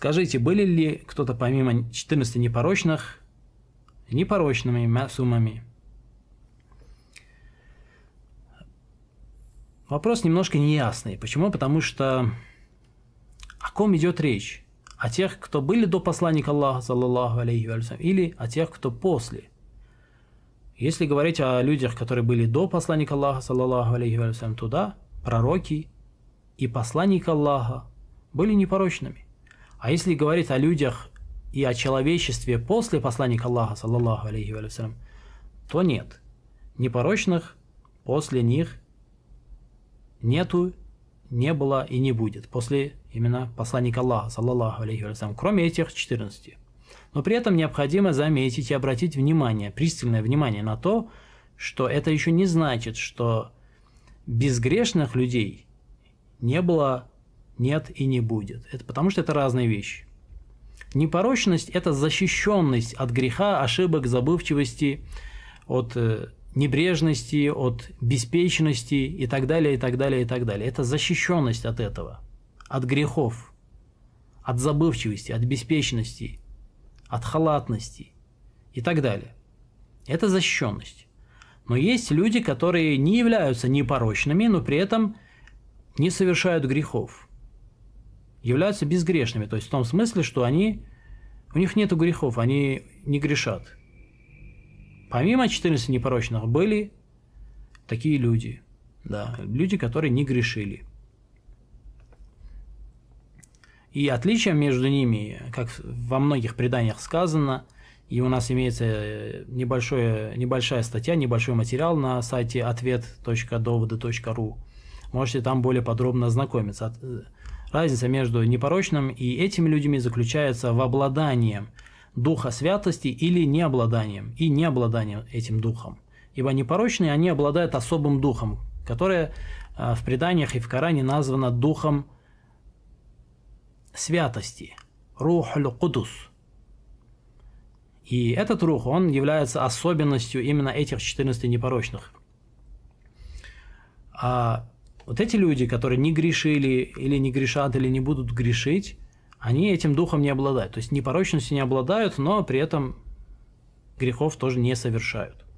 Скажите, были ли кто-то помимо 14 непорочных непорочными масумами? Вопрос немножко неясный. Почему? Потому что о ком идет речь? О тех, кто были до посланника Аллаха, саллаллаху алейхи вассалям, или о тех, кто после? Если говорить о людях, которые были до посланника Аллаха, саллаллаху алейхи вассалям, туда пророки и посланник Аллаха были непорочными. А если говорить о людях и о человечестве после посланника Аллаха, саллаллаху алейхи вассалям, то нет. Непорочных после них нету, не было и не будет. После именно посланника Аллаха, саллаллаху алейхи вассалям, кроме этих 14. Но при этом необходимо заметить и обратить внимание, пристальное внимание на то, что это еще не значит, что безгрешных людей не было нет и не будет. Это потому что это разные вещи. Непорочность – это защищенность от греха, ошибок, забывчивости, от э, небрежности, от беспечности и так далее, и так далее, и так далее. Это защищенность от этого, от грехов, от забывчивости, от беспечности, от халатности и так далее. Это защищенность. Но есть люди, которые не являются непорочными, но при этом не совершают грехов являются безгрешными, то есть в том смысле, что они, у них нет грехов, они не грешат. Помимо 14 непорочных были такие люди, да, люди, которые не грешили. И отличие между ними, как во многих преданиях сказано, и у нас имеется э, небольшое, небольшая статья, небольшой материал на сайте ответ.доводы.ру. Можете там более подробно ознакомиться. Э, Разница между непорочным и этими людьми заключается в обладании духа святости или необладанием, и необладанием этим духом. Ибо непорочные, они обладают особым духом, которое а, в преданиях и в Коране названо духом святости, рухль кудус. И этот рух, он является особенностью именно этих 14 непорочных. А вот эти люди, которые не грешили или не грешат, или не будут грешить, они этим духом не обладают. То есть непорочности не обладают, но при этом грехов тоже не совершают.